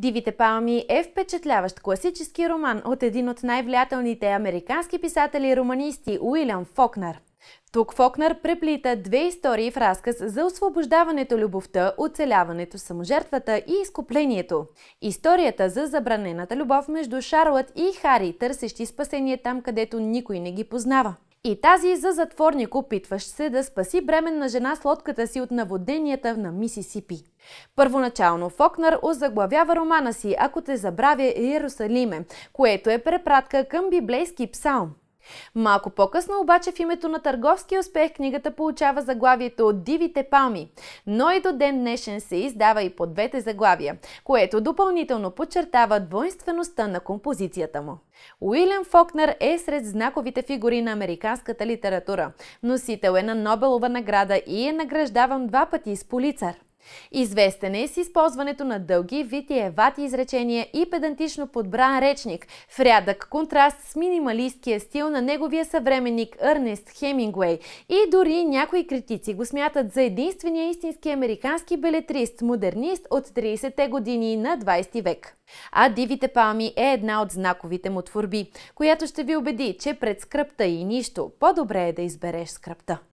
Дивите палми е впечатляващ класически роман от един от най-влиятелните американски писатели-романисти и Уилям Фокнер. Тук Фокнер преплита две истории в разказ за освобождаването любовта, оцеляването саможертвата и изкуплението. Историята за забранената любов между Шарлот и Хари, търсещи спасение там, където никой не ги познава. И тази за затворник, опитващ се да спаси бременна жена с лодката си от наводненията на Мисисипи. Първоначално Фокнар озаглавява романа си «Ако те забравя Иерусалиме», което е препратка към библейски псалм. Малко по-късно обаче в името на търговския успех книгата получава заглавието от Дивите палми, но и до ден днешен се издава и по двете заглавия, което допълнително подчертава двойствеността на композицията му. Уилям Фокнер е сред знаковите фигури на американската литература. Носител е на Нобелова награда и е награждаван два пъти с полицар – Известен е с използването на дълги, витиевати изречения и педантично подбран речник, в рядък контраст с минималисткия стил на неговия съвременник Ернест Хемингуей. И дори някои критици го смятат за единствения истински американски белетрист, модернист от 30-те години на 20 век. А Дивите палми е една от знаковите му творби, която ще ви убеди, че пред скръпта и нищо по-добре е да избереш скръпта.